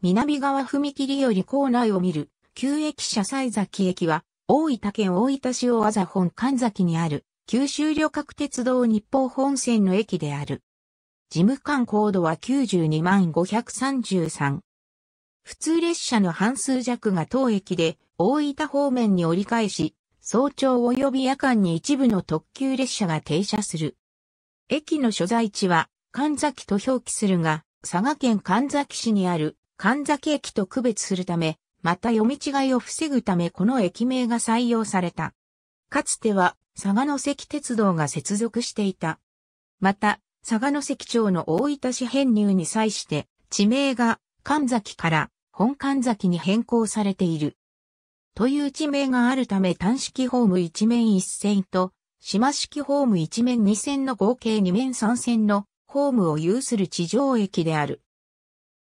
南側踏切より構内を見る、旧駅舎西崎駅は、大分県大分市大和本神崎にある、九州旅客鉄道日報本線の駅である。事務官高度は92万533。普通列車の半数弱が当駅で、大分方面に折り返し、早朝及び夜間に一部の特急列車が停車する。駅の所在地は、神崎と表記するが、佐賀県神崎市にある神崎駅と区別するため、また読み違いを防ぐためこの駅名が採用された。かつては、佐賀の関鉄道が接続していた。また、佐賀の関町の大分市編入に際して、地名が神崎から本神崎に変更されている。という地名があるため単式ホーム一面一線と、島式ホーム一面二線の合計二面三線のホームを有する地上駅である。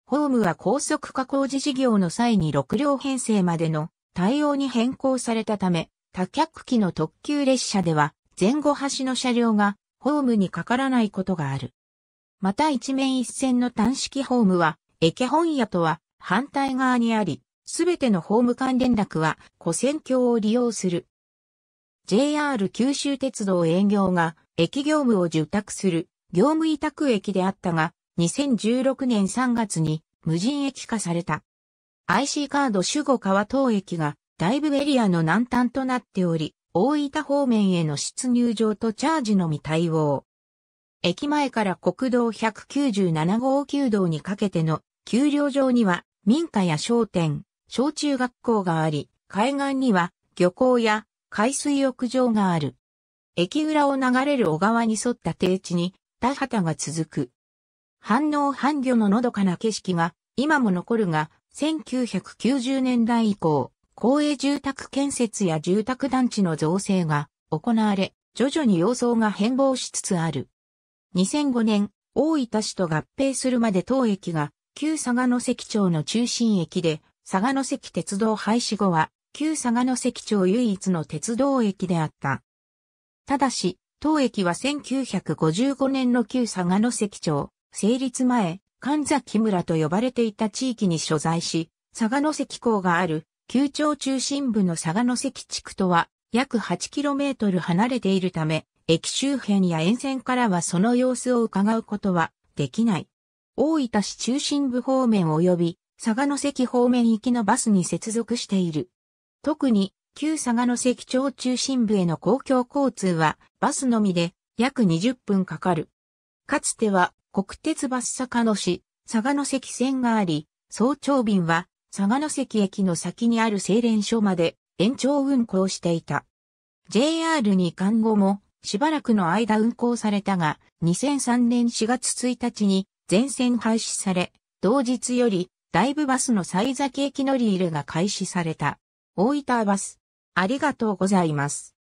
ホームは高速化工事事業の際に6両編成までの対応に変更されたため、多脚機の特急列車では前後端の車両がホームにかからないことがある。また一面一線の単式ホームは駅本屋とは反対側にあり、すべてのホーム間連絡は古線橋を利用する。JR 九州鉄道営業が駅業務を受託する業務委託駅であったが、2016年3月に無人駅化された。IC カード守護川東駅が大部エリアの南端となっており、大分方面への出入場とチャージのみ対応。駅前から国道197号旧道にかけての丘陵上には民家や商店、小中学校があり、海岸には漁港や海水浴場がある。駅裏を流れる小川に沿った低地に田畑が続く。反応反魚ののどかな景色が今も残るが、1990年代以降、公営住宅建設や住宅団地の造成が行われ、徐々に様相が変貌しつつある。2005年、大分市と合併するまで当駅が、旧佐賀野関町の中心駅で、佐賀野関鉄道廃止後は、旧佐賀野関町唯一の鉄道駅であった。ただし、当駅は1955年の旧佐賀野関町、成立前、神崎村と呼ばれていた地域に所在し、佐賀関港がある、旧町中心部の佐賀関地区とは、約 8km 離れているため、駅周辺や沿線からはその様子を伺うことはできない。大分市中心部方面及び佐賀関方面行きのバスに接続している。特に旧佐賀関町中心部への公共交通はバスのみで約20分かかる。かつては国鉄バス坂野市、佐賀野関線があり、早朝便は佐賀野関駅の先にある精錬所まで延長運行していた。JR に関後もしばらくの間運行されたが、2003年4月1日に全線廃止され、同日より大部バスの最崎駅乗り入れが開始された。大分バス。ありがとうございます。